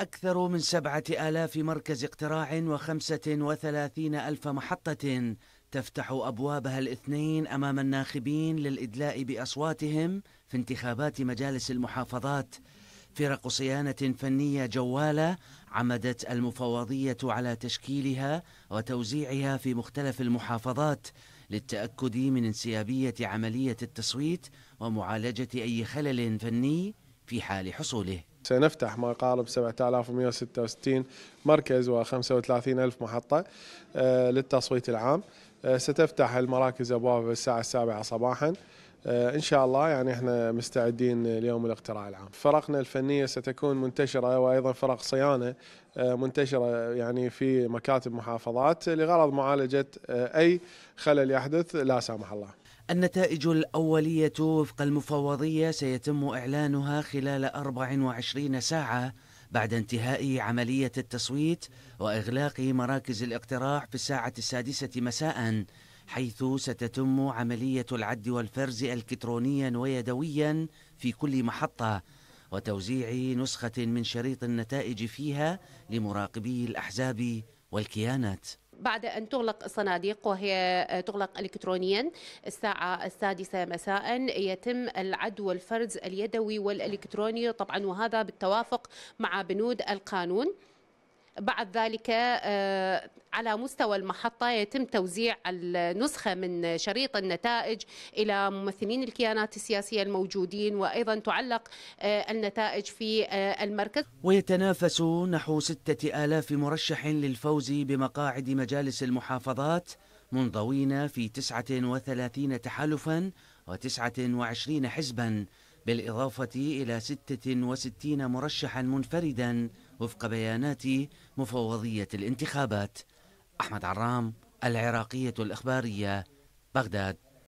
أكثر من سبعة آلاف مركز اقتراع وخمسة وثلاثين ألف محطة تفتح أبوابها الاثنين أمام الناخبين للإدلاء بأصواتهم في انتخابات مجالس المحافظات فرق صيانة فنية جوالة عمدت المفوضية على تشكيلها وتوزيعها في مختلف المحافظات للتأكد من انسيابية عملية التصويت ومعالجة أي خلل فني في حال حصوله سنفتح ما يقارب 7166 مركز و35 ألف محطة آه، للتصويت العام آه، ستفتح المراكز أبوابها الساعة السابعة صباحاً آه، ان شاء الله يعني احنا مستعدين ليوم الاقتراع العام. فرقنا الفنيه ستكون منتشره وايضا فرق صيانه منتشره يعني في مكاتب محافظات لغرض معالجه اي خلل يحدث لا سامح الله. النتائج الأولية وفق المفوضية سيتم إعلانها خلال 24 ساعة بعد انتهاء عملية التصويت وإغلاق مراكز الاقتراع في الساعة السادسة مساء حيث ستتم عملية العد والفرز الكترونيا ويدويا في كل محطة وتوزيع نسخة من شريط النتائج فيها لمراقبي الأحزاب والكيانات بعد أن تغلق الصناديق وهي تغلق إلكترونيا الساعة السادسة مساء يتم العد والفرز اليدوي والإلكتروني طبعا وهذا بالتوافق مع بنود القانون بعد ذلك آه، على مستوى المحطة يتم توزيع النسخة من شريط النتائج إلى ممثلين الكيانات السياسية الموجودين وأيضا تعلق آه، النتائج في آه، المركز ويتنافس نحو ستة آلاف مرشح للفوز بمقاعد مجالس المحافظات منضوين في 39 تحالفا و29 حزبا بالإضافة إلى 66 مرشحا منفردا وفق بيانات مفوضية الانتخابات أحمد عرام العراقية الإخبارية بغداد